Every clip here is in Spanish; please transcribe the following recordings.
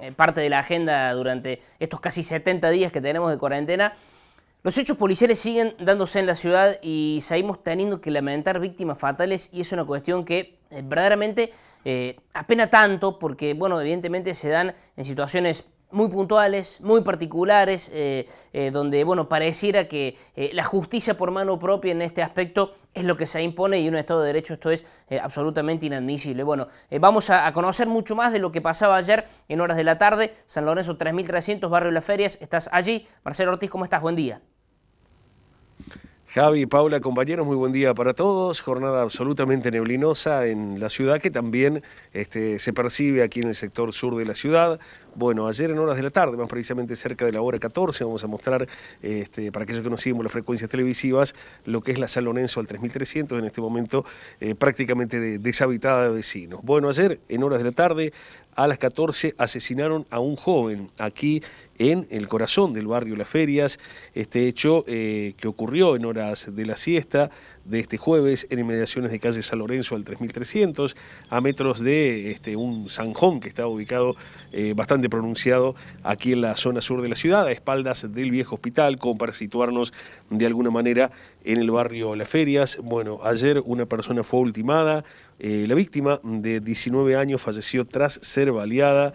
Eh, parte de la agenda durante estos casi 70 días que tenemos de cuarentena. Los hechos policiales siguen dándose en la ciudad y seguimos teniendo que lamentar víctimas fatales y es una cuestión que eh, verdaderamente eh, apena tanto porque, bueno, evidentemente se dan en situaciones muy puntuales, muy particulares, eh, eh, donde bueno, pareciera que eh, la justicia por mano propia en este aspecto es lo que se impone y en un Estado de Derecho esto es absolutamente inadmisible. Bueno, vamos a, conocer mucho más de lo que pasaba ayer en horas de la tarde. San Lorenzo 3300, Barrio Las Ferias, estás allí. Marcelo Ortiz, ¿cómo estás? Buen día. Javi, Paula, compañeros, muy buen día para todos. Jornada absolutamente neblinosa en la ciudad que también este, se percibe aquí en el sector sur de la ciudad. Bueno, ayer en horas de la tarde, más precisamente cerca de la hora 14, vamos a mostrar, este, para aquellos que no siguen las frecuencias televisivas, lo que es la salonenso al 3300, en este momento eh, prácticamente deshabitada de vecinos. Bueno, ayer en horas de la tarde, a las 14 asesinaron a un joven aquí en el corazón del barrio Las Ferias. Este hecho eh, que ocurrió en horas de la siesta de este jueves en inmediaciones de calle San Lorenzo al 3300, a metros de este, un zanjón que está ubicado eh, bastante pronunciado aquí en la zona sur de la ciudad, a espaldas del viejo hospital, como para situarnos de alguna manera en el barrio Las Ferias. Bueno, ayer una persona fue ultimada, eh, la víctima de 19 años falleció tras ser baleada.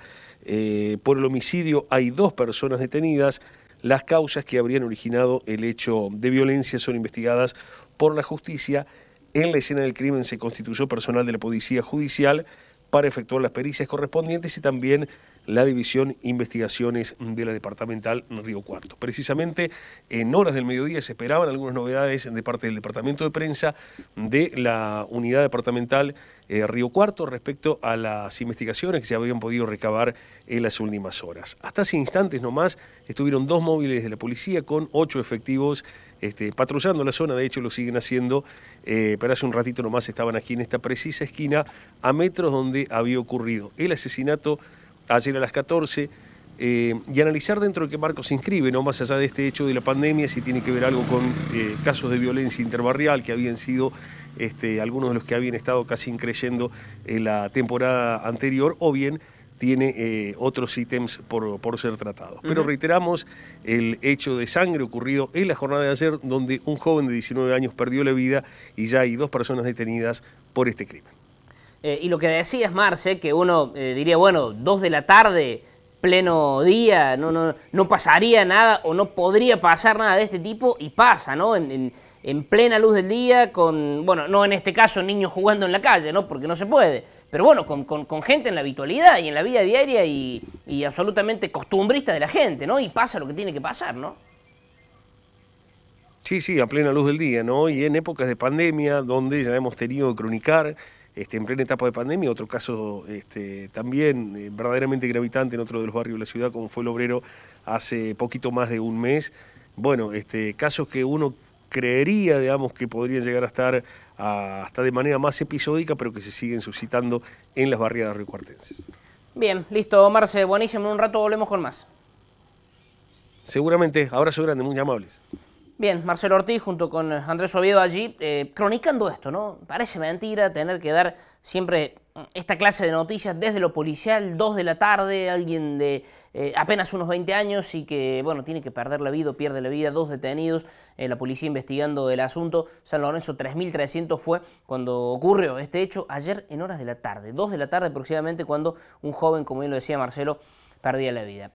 Eh, por el homicidio hay dos personas detenidas. Las causas que habrían originado el hecho de violencia son investigadas por la justicia, en la escena del crimen se constituyó personal de la Policía Judicial para efectuar las pericias correspondientes y también la División Investigaciones de la Departamental Río Cuarto. Precisamente en horas del mediodía se esperaban algunas novedades de parte del Departamento de Prensa de la Unidad Departamental eh, Río Cuarto respecto a las investigaciones que se habían podido recabar en las últimas horas. Hasta hace instantes nomás estuvieron dos móviles de la policía con ocho efectivos este, patrullando la zona, de hecho lo siguen haciendo, eh, pero hace un ratito nomás estaban aquí en esta precisa esquina, a metros donde había ocurrido el asesinato ayer a las 14. Eh, y analizar dentro de qué marco se inscribe, no más allá de este hecho de la pandemia, si tiene que ver algo con eh, casos de violencia interbarrial que habían sido este, algunos de los que habían estado casi increyendo en la temporada anterior, o bien tiene eh, otros ítems por, ser tratados. Pero reiteramos el hecho de sangre ocurrido en la jornada de ayer, donde un joven de 19 años perdió la vida y ya hay dos personas detenidas por este crimen. Eh, y lo que decías, Marce, que uno eh, diría, bueno, dos de la tarde, pleno día, no, no, pasaría nada o no podría pasar nada de este tipo y pasa, ¿no? En, en plena luz del día, con, bueno, no en este caso niños jugando en la calle, ¿no? Porque no se puede pero bueno, con, con, gente en la habitualidad y en la vida diaria y, absolutamente costumbrista de la gente, ¿no? Y pasa lo que tiene que pasar, ¿no? Sí, sí, a plena luz del día, ¿no? Y en épocas de pandemia, donde ya hemos tenido que cronicar, este, en plena etapa de pandemia, otro caso este, también eh, verdaderamente gravitante en otro de los barrios de la ciudad, como fue el obrero hace poquito más de un mes. Bueno, este, casos que uno creería, digamos, que podrían llegar a estar hasta de manera más episódica, pero que se siguen suscitando en las barriadas ricuartenses. Bien, listo, Marce, buenísimo. En un rato volvemos con más. Seguramente, Ahora abrazo grande, muy amables. Bien, Marcelo Ortiz junto con eh, Andrés Oviedo allí, eh, cronicando esto, ¿no? Parece mentira tener que dar siempre mm, esta clase de noticias desde lo policial, 2 de la tarde, alguien de eh, apenas unos 20 años y que, bueno, tiene que perder la vida o pierde la vida, dos detenidos, la policía investigando el asunto, San Lorenzo 3300 fue cuando ocurrió este hecho ayer en horas de la tarde, dos de la tarde aproximadamente cuando un joven, como bien lo decía Marcelo, perdía la vida.